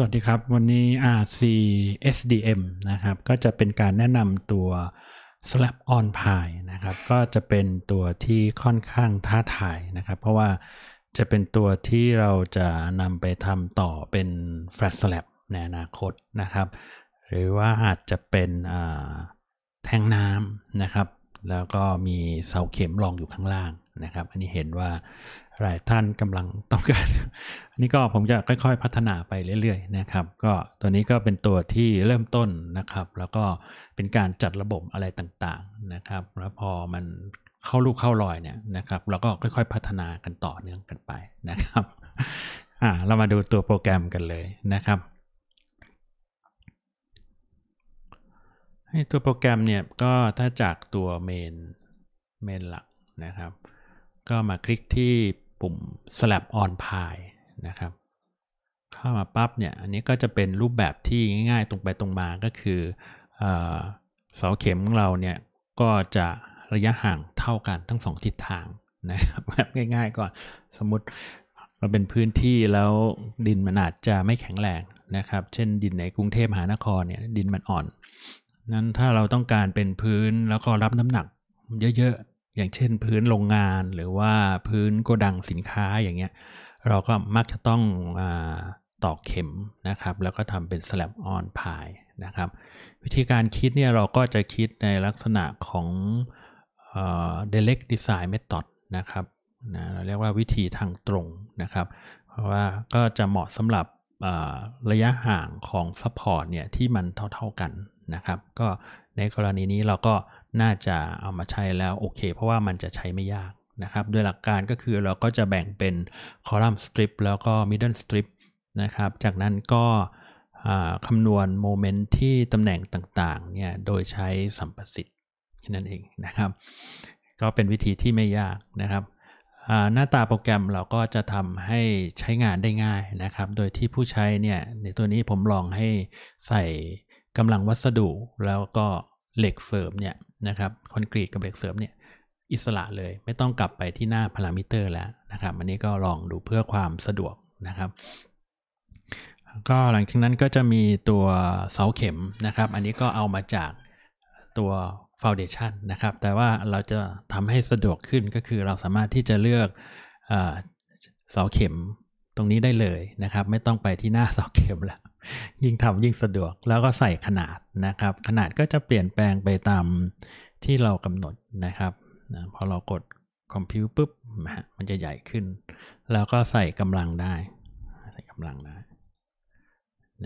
วัสดีครับวันนี้ RC SDM นะครับ ก็จะเป็นการแนะนำตัว Slap on Pi นะครับ ก็จะเป็นตัวที่ค่อนข้างท้าทายนะครับ เพราะว่าจะเป็นตัวที่เราจะนำไปทำต่อเป็น Flat s l a p ในอนาคตนะครับ หรือว่าอาจจะเป็นแทงน้ำนะครับแล้วก็มีเสาเข็มรองอยู่ข้างล่างนะครับ อันนี้เห็นว่าหลายท่านกำลังต้องการ อันนี้ก็ผมจะค่อยๆ พัฒนาไปเรื่อยๆ นะครับ ก็ตัวนี้ก็เป็นตัวที่เริ่มต้นนะครับ แล้วก็เป็นการจัดระบบอะไรต่างๆนะครับ แล้วพอมันเข้าลูกเข้ารอยเนี่ยนะครับ เราก็ค่อยๆ พัฒนากันต่อเนื่องกันไปนะครับ อ่าเรามาดูตัวโปรแกรมกันเลยนะครับให้ตัวโปรแกรมเนี่ยก็ถ้าจากตัวเมนเมนหลักนะครับ ก็มาคลิกที่ปุ่ม slab on pie นะครับเข้ามาปั๊บเนี่ยอันนี้ก็จะเป็นรูปแบบที่ง่าย ๆตรงไปตรงมาก็คือเอเสาเข็มของเราเนี่ยก็จะระยะห่างเท่ากันทั้งสองทิศทางนะครับแบบง่ายๆก่อน สมมติเราเป็นพื้นที่แล้วดินมันอาจจะไม่แข็งแรงนะครับ เช่น ดินในกรุงเทพมหานครเนี่ยดินมันอ่อนนั้นถ้าเราต้องการเป็นพื้นแล้วก็รับน้ำหนักเยอะๆ อย่างเช่นพื้นโรงงานหรือว่าพื้นโกดังสินค้าอย่างเงี้ย เราก็มักจะต้องอตอกเข็มนะครับ แล้วก็ทำเป็นสลับออนพายนะครับ วิธีการคิดเนี่ยเราก็จะคิดในลักษณะของเดเล็กดีไซน์เมธอดนะครับนะเราเรียกว่าวิธีทางตรงนะครับ เพราะว่าก็จะเหมาะสำหรับระยะห่างของซัพพอร์ตเนี่ยที่มันเท่าๆกันนะครับก็ในกรณีนี้เราก็น่าจะเอามาใช้แล้ว โอเคเพราะว่ามันจะใช้ไม่ยากนะครับโดยหลักการก็คือเราก็จะแบ่งเป็นคอลัมน์สตริปแล้วก็มิดเดิลสตริปนะครับจากนั้นก็คำนวณโมเมนต์ที่ตำแหน่งต่างๆเนี่ยโดยใช้สัมประสิทธิ์นั่นเองนะครับ ก็เป็นวิธีที่ไม่ยากนะครับหน้าตาโปรแกรมเราก็จะทำให้ใช้งานได้ง่ายนะครับโดยที่ผู้ใช้เนี่ยในตัวนี้ผมลองให้ใส่กำลังวัสดุแล้วก็เหล็กเสริมเนี่ยนะครับคอนกรีตกับเหล็กเสริมเนี่ยอิสระเลยไม่ต้องกลับไปที่หน้าพารามิเตอร์แล้วนะครับ อันนี้ก็ลองดูเพื่อความสะดวกนะครับ ก็หลังจากนั้นก็จะมีตัวเสาเข็มนะครับอันนี้ก็เอามาจากตัวฟาวเดชันนะครับแต่ว่าเราจะทำให้สะดวกขึ้นก็คือเราสามารถที่จะเลือกเสาเข็มตรงนี้ได้เลยนะครับ ไม่ต้องไปที่หน้าเสาเข็มแล้วยิ่งทำยิ่งสะดวก แล้วก็ใส่ขนาดนะครับ ขนาดก็จะเปลี่ยนแปลงไปตามที่เรากำหนดนะครับนะพอเรากดคอมพิวปุ๊บมันจะใหญ่ขึ้น แล้วก็ใส่กำลังได้ ใส่กำลังได้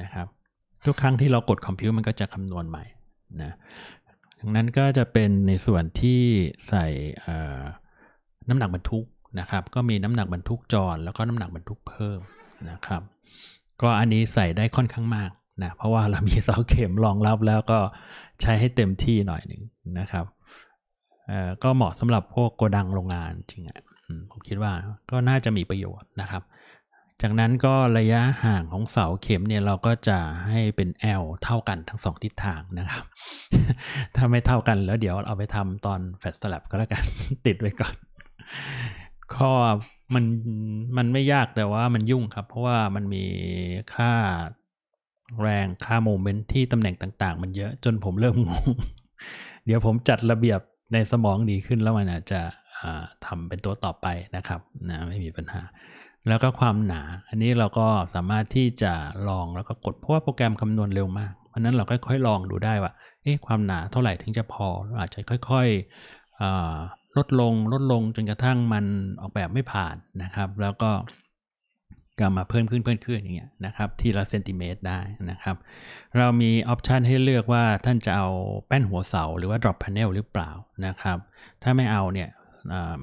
นะครับ ทุกครั้งที่เรากดคอมพิว มันก็จะคำนวณใหม่ นะ ดังนั้นก็จะเป็นในส่วนที่ใส่น้ำหนักบรรทุกนะครับ ก็มีน้ำหนักบรรทุกจอดแล้วก็น้ำหนักบรรทุกเพิ่มนะครับก็อันนี้ใส่ได้ค่อนข้างมากนะเพราะว่าเรามีเสาเข็มรองรับแล้วก็ใช้ให้เต็มที่หน่อยหนึ่งนะครับก็เหมาะสำหรับพวกโกดังโรงงานจริงอ่ะผมคิดว่าก็น่าจะมีประโยชน์นะครับ จากนั้นก็ระยะห่างของเสาเข็มเนี่ยเราก็จะให้เป็น L เท่ากันทั้งสองทิศทางนะครับถ้าไม่เท่ากันแล้ว เดี๋ยวเอาไปทำตอนแฟลชสลับก็แล้วกันติดไว้ก่อนข้อมัน มันไม่ยากแต่ว่ามันยุ่งครับ เพราะว่ามันมีค่าแรงค่าโมเมนต์ที่ ตำแหน่งต่างๆ มันเยอะจนผมเริ่มงงเดี๋ยวผมจัดระเบียบในสมองดีขึ้นแล้วมันอาจจะทำเป็นตัวต่อไปนะครับนะไม่มีปัญหา แล้วก็ความหนา อันนี้เราก็สามารถที่จะลองแล้วก็กดเพราะว่าโปรแกรมคำนวณเร็วมากเพราะนั้นเราค่อย ๆ ลองดูได้ว่าเอ๊ะความหนาเท่าไหร่ถึงจะพออาจจะค่อย ๆลดลงลดลงจนกระทั่งมันออกแบบไม่ผ่านนะครับ แล้วก็กลับมาเพิ่มขึ้นเพิ่มขึ้นอย่างเงี้ยนะครับ ทีละเซนติเมตรได้นะครับ เรามีออปชันให้เลือกว่าท่านจะเอาแป้นหัวเสาหรือว่า drop panel หรือเปล่านะครับ ถ้าไม่เอาเนี่ย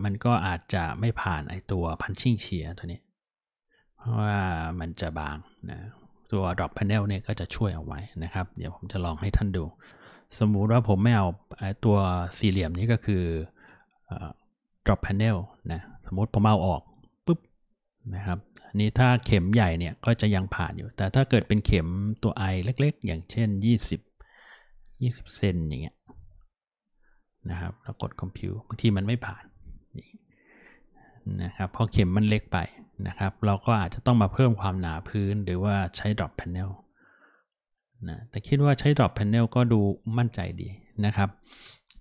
มันก็อาจจะไม่ผ่านไอตัว punching shear ตัวนี้ เพราะว่ามันจะบางนะตัว drop panel เนี่ยก็จะช่วยเอาไว้นะครับ เดี๋ยวผมจะลองให้ท่านดู สมมุติว่าผมไม่เอาตัวสี่เหลี่ยมนี้ก็คือ drop panel นะสมมติ ผมเอาออกปุ๊บ นะครับนี่ถ้าเข็มใหญ่เนี่ย ก็จะยังผ่านอยู่ แต่ถ้าเกิดเป็นเข็มตัว i เล็กๆ อย่างเช่น 20 20เซนอย่างเงี้ยนะครับเรากดคอมพิวบางทีมันไม่ผ่านนะครับเพราะเข็มมันเล็กไปนะครับ เราก็อาจจะต้องมาเพิ่มความหนาพื้นหรือว่าใช้ drop panel นะแต่คิดว่าใช้ drop panel ก็ดูมั่นใจดีนะครับ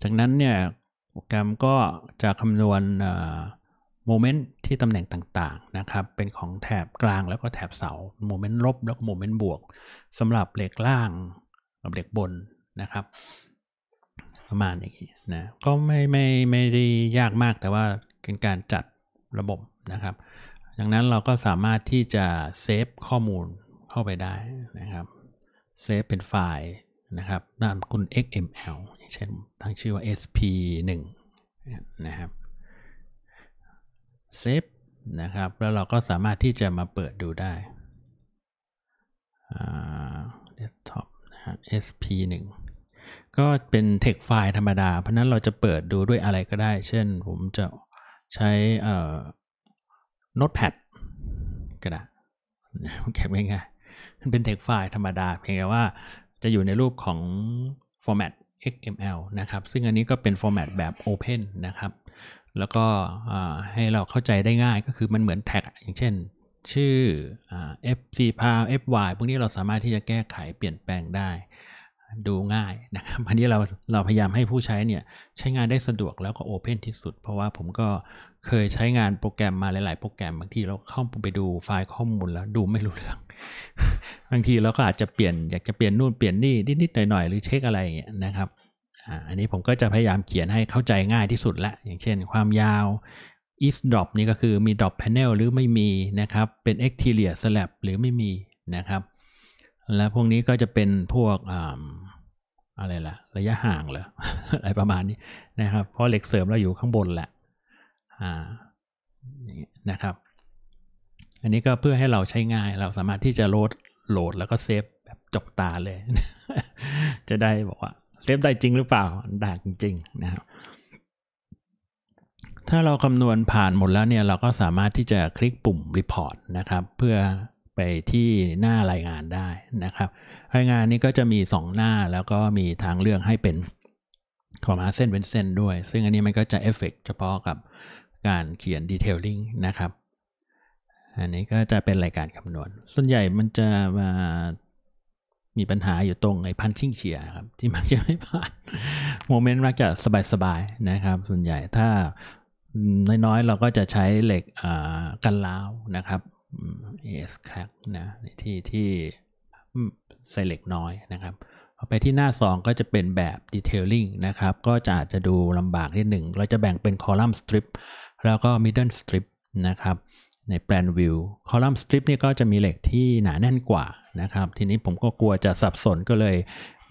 จากนั้นเนี่ยโปรแกรมก็จะคำนวณโมเมนต์ที่ตำแหน่งต่างๆนะครับ เป็นของแถบกลางแล้วก็แถบเสาโมเมนต์ลบแล้วก็โมเมนต์บวกสำหรับเหล็กล่างกับเหล็กบนนะครับ ประมาณอย่างนี้นะก็ไม่ไม่ไม่ได้ยากมากแต่ว่าเป็นการจัดระบบนะครับ ดังนั้นเราก็สามารถที่จะเซฟข้อมูลเข้าไปได้นะครับเซฟเป็นไฟล์นะครับนามคุณ XML เช่นตั้งชื่อว่า SP1 นะครับเซฟนะครับ แล้วเราก็สามารถที่จะมาเปิดดูได้เดสก์ท็อปนะครับ SP1 ก็เป็น text ไฟล์ธรรมดาเพราะนั้นเราจะเปิดดูด้วยอะไรก็ได้ เช่นผมจะใช้ n น t ตแพดก็ได้แค่ง่ายๆมันเป็น text ไฟล์ธรรมดาเพียงแต่ว่าจะอยู่ในรูปของ format XML นะครับ ซึ่งอันนี้ก็เป็น format แบบ Open นะครับ แล้วก็ให้เราเข้าใจได้ง่ายก็คือมันเหมือนแท็กอย่างเช่น ชื่อ fc p a l fy พวกนี้เราสามารถที่จะแก้ไขเปลี่ยนแปลงได้ดูง่ายนะครับอันนี้เราเราพยายามให้ผู้ใช้เนี่ยใช้งานได้สะดวกแล้วก็โอเพนที่สุด เพราะว่าผมก็เคยใช้งานโปรแกรมมาหลาย ๆโปรแกรมบางทีเราเข้าไปดูไฟล์ข้อมูลแล้วดูไม่รู้เรื่อง บางทีเราก็อาจจะเปลี่ยนอยากจะเปลี่ยนนู่นเปลี่ยนนี่นิดๆหน่อยๆหรือเช็คอะไรอย่างเงี้ยนะครับอันนี้ผมก็จะพยายามเขียนให้เข้าใจง่ายที่สุดละอย่างเช่น ความยาว is drop นี่ก็คือมี drop panel หรือไม่มีนะครับเป็น exterior slab หรือไม่มีนะครับ และพวกนี้ก็จะเป็นพวกอะไรล่ะระยะห่างเหรออะไรประมาณนี้นะครับเพราะเหล็กเสริมเราอยู่ข้างบนแหละอ่านะครับ อันนี้ก็เพื่อให้เราใช้ง่ายเราสามารถที่จะโหลดโหลดแล้วก็เซฟ แบบจกตาเลย จะได้บอกว่าเซฟได้จริงหรือเปล่าด่าจริงนะครับ ถ้าเราคำนวณผ่านหมดแล้วเนี่ย เราก็สามารถที่จะคลิกปุ่ม Report นะครับ เพื่อไปที่หน้ารายงานได้นะครับ รายงานนี้ก็จะมี 2 หน้าแล้วก็มีทางเลือกให้เป็นขอมาเส้นเป็นเส้นด้วย ซึ่งอันนี้มันก็จะเอฟเฟกเฉพาะกับการเขียนดีเทลลิงนะครับ อันนี้ก็จะเป็นรายการคำนวณ ส่วนใหญ่มันจะมามีปัญหาอยู่ตรงไอ้พันชิ่งเชียครับที่มักจะไม่ผ่านโมเมนต์มักจะสบายๆนะครับ ส่วนใหญ่ถ้าน้อยๆ เราก็จะใช้เหล็กกันล้าวนะครับ AS crack นะที่ที่ไซเล็กน้อยนะครับไปที่หน้า2ก็จะเป็นแบบ detailing นะครับก็จะอาจจะดูลำบากนิดหนึ่งเราจะแบ่งเป็น column strip แล้วก็ middle strip นะครับในแป a n view column strip นี่ก็จะมีเหล็กที่หนาแน่นกว่านะครับทีนี้ผมก็กลัวจะสับสนก็เลย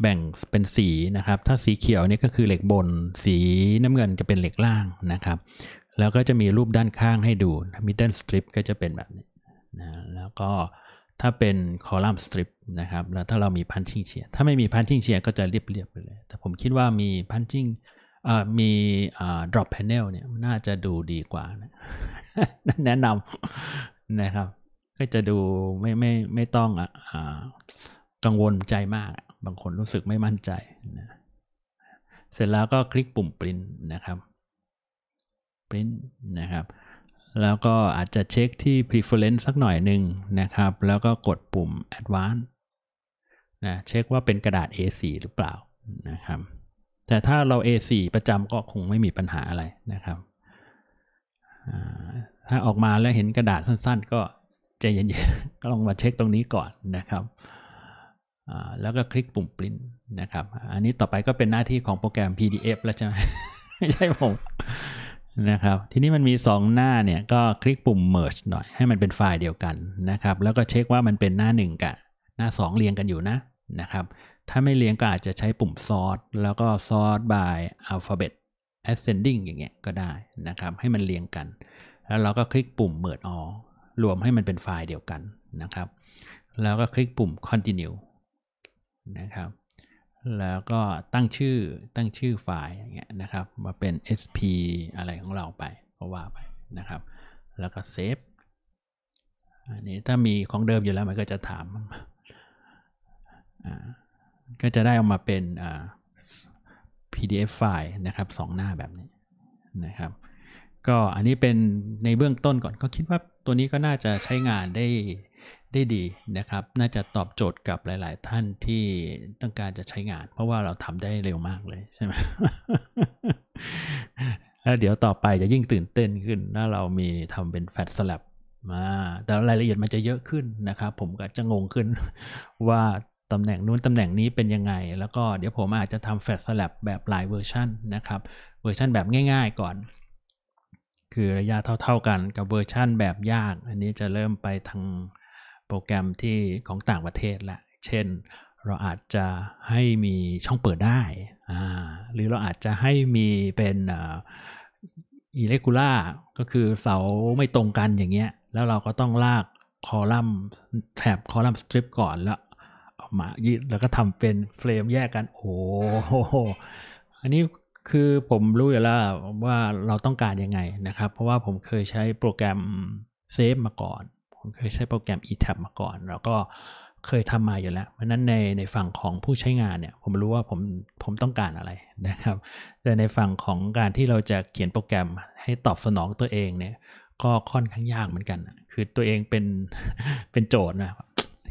แบ่งเป็นสีนะครับถ้าสีเขียวนี่ก็คือเหล็กบนสีน้ำเงินจะเป็นเหล็กล่างนะครับแล้วก็จะมีรูปด้านข้างให้ดู middle strip ก็จะเป็นแบบนี้นะแล้วก็ถ้าเป็นคอลัมน์สตริปนะครับ แล้วถ้าเรามีพันชิ่งเชียร์ถ้าไม่มีพันชิ่งเชียร์ก็จะเรียบเรียบไปเลย แต่ผมคิดว่ามีพันชิ่งมีดรอปแพนเนลเนี่ยน่าจะดูดีกว่านะแนะนำนะครับ ก็จะดูไม่ไม่ไม่ต้องอกังวลใจมากบางคนรู้สึกไม่มั่นใจนะเสร็จแล้วก็คลิกปุ่มปริ้นนะครับปริ้นนะครับแล้วก็อาจจะเช็คที่ preference สักหน่อยหนึ่งนะครับ แล้วก็กดปุ่ม a d v a n c e นะเช็คว่าเป็นกระดาษ A4 หรือเปล่านะครับ แต่ถ้าเรา A4 ประจำก็คงไม่มีปัญหาอะไรนะครับ ถ้าออกมาแล้วเห็นกระดาษสั้นๆ ก็ใจเย็นๆก็ลองมาเช็คตรงนี้ก่อนนะครับ แล้วก็คลิกปุ่มปริ้นนะครับ อันนี้ต่อไปก็เป็นหน้าที่ของโปรแกรม PDF แล้วใช่ไหมไม่ใช่ผมนะครับทีนี้มันมี 2 หน้าเนี่ยก็คลิกปุ่ม merge หน่อยให้มันเป็นไฟล์เดียวกันนะครับ แล้วก็เช็คว่ามันเป็นหน้า1กับหน้า 2เรียงกันอยู่นะนะครับ ถ้าไม่เรียงก็อาจจะใช้ปุ่ม sort แล้วก็ sort by alphabet ascending อย่างเงี้ยก็ได้นะครับ ให้มันเรียงกัน แล้วเราก็คลิกปุ่ม merge all รวมให้มันเป็นไฟล์เดียวกันนะครับ แล้วก็คลิกปุ่ม continue นะครับแล้วก็ตั้งชื่อตั้งชื่อไฟล์อย่างเงี้ยนะครับมาเป็น sp อะไรของเราไปก็ว่าไปนะครับ แล้วก็ เซฟอันนี้ถ้ามีของเดิมอยู่แล้วมันก็จะถามก็จะได้ออกมาเป็น PDF ไฟล์นะครับสองหน้าแบบนี้นะครับ ก็อันนี้เป็นในเบื้องต้นก่อนก็คิดว่าตัวนี้ก็น่าจะใช้งานได้ได้ดีนะครับ น่าจะตอบโจทย์กับหลาย ๆ ท่านที่ต้องการจะใช้งาน เพราะว่าเราทำได้เร็วมากเลยใช่ไหมแล้วเดี๋ยวต่อไปจะยิ่งตื่นเต้นขึ้นถ้าเรามีทำเป็นแฟตสลับมาแต่รายละเอียดมันจะเยอะขึ้นนะครับผมก็จะงงขึ้น ว่าตำแหน่งนู้นตำแหน่งนี้เป็นยังไง แล้วก็เดี๋ยวผมอาจจะทำแฟตสลับแบบหลายเวอร์ชันนะครับ เวอร์ชันแบบง่าย ๆ ก่อน คือระยะเท่า ๆ กันกับเวอร์ชันแบบยาก อันนี้จะเริ่มไปทางโปรแกรมที่ของต่างประเทศละ เช่น เราอาจจะให้มีช่องเปิดได้ หรือเราอาจจะให้มีเป็นอิเล็กูล่าก็คือเสาไม่ตรงกันอย่างเงี้ย แล้วเราก็ต้องลากคอลัมน์แถบคอลัมน์สตริปก่อนแล้วออกมายึดแล้วก็ทำเป็นเฟรมแยกกัน โอ้โห อันนี้คือผมรู้อยู่แล้วว่าเราต้องการยังไงนะครับ เพราะว่าผมเคยใช้โปรแกรมเซฟมาก่อนเคยใช้โปรแกรม ETAB มาก่อน แล้วก็เคยทำมาอยู่แล้วเพราะนั้นในในฝั่งของผู้ใช้งานเนี่ยผมรู้ว่าผมผมต้องการอะไรนะครับ แต่ในฝั่งของการที่เราจะเขียนโปรแกรมให้ตอบสนองตัวเองเนี่ย ก็ค่อนข้างยากเหมือนกัน คือตัวเองเป็นเป็นโจทย์นะ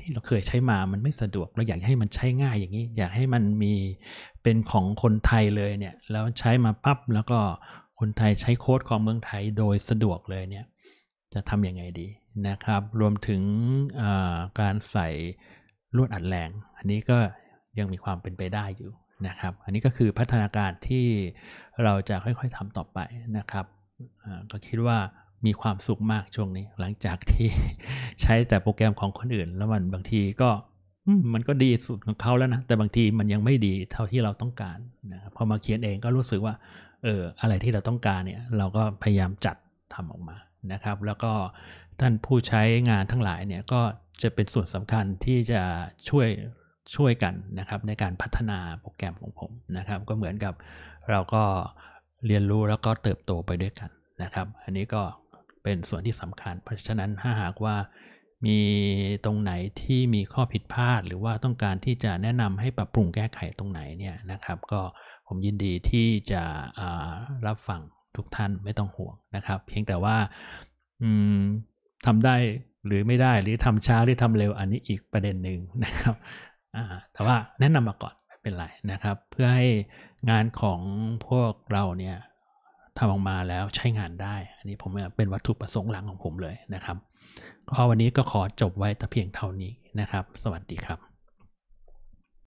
ที่เราเคยใช้มา มันไม่สะดวกเราอยากให้มันใช้ง่ายอย่างนี้ อยากให้มันมีเป็นของคนไทยเลยเนี่ย แล้วใช้มาปั๊บแล้วก็คนไทยใช้โค้ดของเมืองไทยโดยสะดวกเลยเนี่ย จะทำยังไงดีนะครับ รวมถึงการใส่ ลวดอัดแรงอันนี้ก็ยังมีความเป็นไปได้อยู่นะครับ อันนี้ก็คือพัฒนาการที่เราจะค่อยๆทำต่อไปนะครับก็คิดว่ามีความสุขมากช่วงนี้หลังจากที่ใช้แต่โปรแกรมของคนอื่นแล้วมันบางทีก็มันก็ดีสุดของเขาแล้วนะ แต่บางทีมันยังไม่ดีเท่าที่เราต้องการนะครับพอมาเขียนเองก็รู้สึกว่าเอออะไรที่เราต้องการเนี่ยเราก็พยายามจัดทำออกมานะครับ แล้วก็ท่าน ผู้ใช้งานทั้งหลายเนี่ยก็จะเป็นส่วนสำคัญที่จะช่วยช่วยกันนะครับ ในการพัฒนาโปรแกรมของผมนะครับ ก็เหมือนกับเราก็เรียนรู้แล้วก็เติบโตไปด้วยกันนะครับ อันนี้ก็เป็นส่วนที่สำคัญ เพราะฉะนั้นถ้าหากว่ามีตรงไหนที่มีข้อผิดพลาด หรือว่าต้องการที่จะแนะนำให้ปรับปรุงแก้ไขตรงไหนเนี่ยนะครับ ก็ผมยินดีที่จะรับฟังทุกท่านไม่ต้องห่วงนะครับ เพียงแต่ว่าทำได้หรือไม่ได้ หรือทำช้าหรือทำเร็วอันนี้อีกประเด็นหนึ่งนะครับแต่ว่าแนะนำมาก่อนไม่เป็นไรนะครับเพื่อให้งานของพวกเราเนี่ยทำออกมาแล้วใช้งานได้ อันนี้ผมเป็นวัตถุประสงค์หลังของผมเลยนะครับก็วันนี้ก็ขอจบไว้แต่เพียงเท่านี้นะครับ สวัสดีครับ